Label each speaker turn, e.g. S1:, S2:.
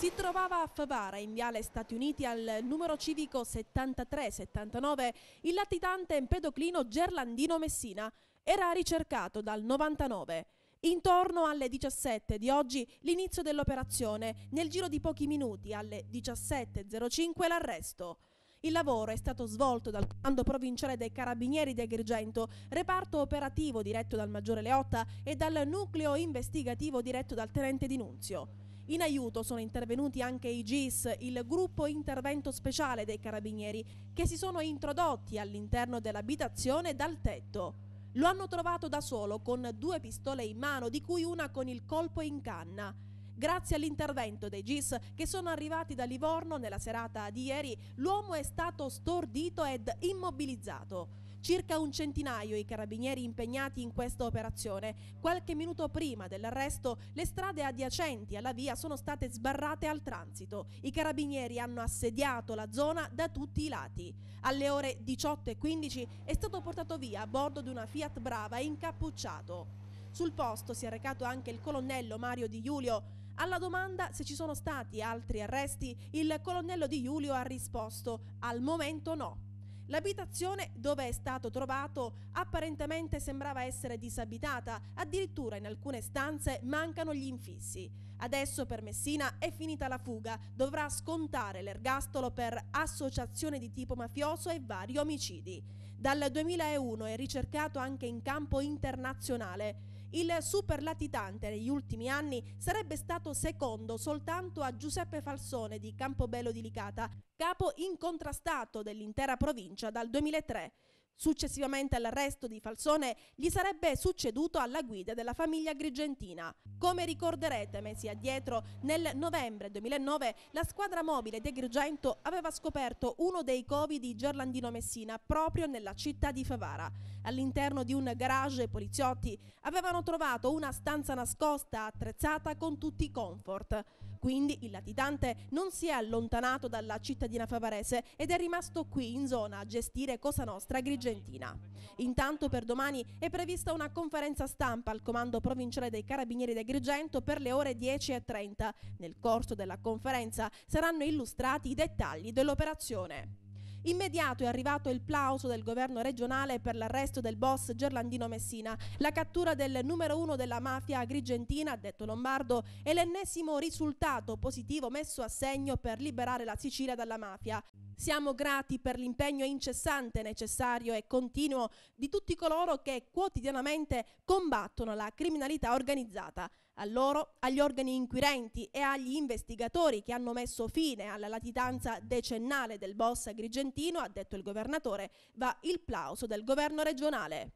S1: Si trovava a Favara, in viale Stati Uniti, al numero civico 7379, il latitante Empedoclino Gerlandino Messina. Era ricercato dal 99. Intorno alle 17 di oggi l'inizio dell'operazione, nel giro di pochi minuti alle 17.05 l'arresto. Il lavoro è stato svolto dal comando provinciale dei Carabinieri di Agrigento, reparto operativo diretto dal Maggiore Leotta e dal nucleo investigativo diretto dal Tenente Di Nunzio. In aiuto sono intervenuti anche i GIS, il gruppo intervento speciale dei carabinieri, che si sono introdotti all'interno dell'abitazione dal tetto. Lo hanno trovato da solo con due pistole in mano, di cui una con il colpo in canna. Grazie all'intervento dei GIS che sono arrivati da Livorno nella serata di ieri, l'uomo è stato stordito ed immobilizzato circa un centinaio i carabinieri impegnati in questa operazione. Qualche minuto prima dell'arresto le strade adiacenti alla via sono state sbarrate al transito. I carabinieri hanno assediato la zona da tutti i lati. Alle ore 18.15 è stato portato via a bordo di una Fiat Brava incappucciato. Sul posto si è recato anche il colonnello Mario Di Giulio. Alla domanda se ci sono stati altri arresti, il colonnello Di Giulio ha risposto al momento no. L'abitazione dove è stato trovato apparentemente sembrava essere disabitata, addirittura in alcune stanze mancano gli infissi. Adesso per Messina è finita la fuga, dovrà scontare l'ergastolo per associazione di tipo mafioso e vari omicidi. Dal 2001 è ricercato anche in campo internazionale. Il super latitante negli ultimi anni sarebbe stato secondo soltanto a Giuseppe Falsone di Campobello di Licata, capo incontrastato dell'intera provincia dal 2003. Successivamente all'arresto di Falsone gli sarebbe succeduto alla guida della famiglia Grigentina. Come ricorderete mesi addietro, nel novembre 2009 la squadra mobile di Agrigento aveva scoperto uno dei covi di Gerlandino Messina proprio nella città di Favara. All'interno di un garage i poliziotti avevano trovato una stanza nascosta attrezzata con tutti i comfort. Quindi il latitante non si è allontanato dalla cittadina favarese ed è rimasto qui in zona a gestire Cosa Nostra Grigentina. Intanto per domani è prevista una conferenza stampa al comando provinciale dei Carabinieri di Agrigento per le ore 10.30. Nel corso della conferenza saranno illustrati i dettagli dell'operazione. Immediato è arrivato il plauso del governo regionale per l'arresto del boss Gerlandino Messina, la cattura del numero uno della mafia agrigentina, detto Lombardo, è l'ennesimo risultato positivo messo a segno per liberare la Sicilia dalla mafia. Siamo grati per l'impegno incessante, necessario e continuo di tutti coloro che quotidianamente combattono la criminalità organizzata. A loro, agli organi inquirenti e agli investigatori che hanno messo fine alla latitanza decennale del boss agrigentino, ha detto il governatore, va il plauso del governo regionale.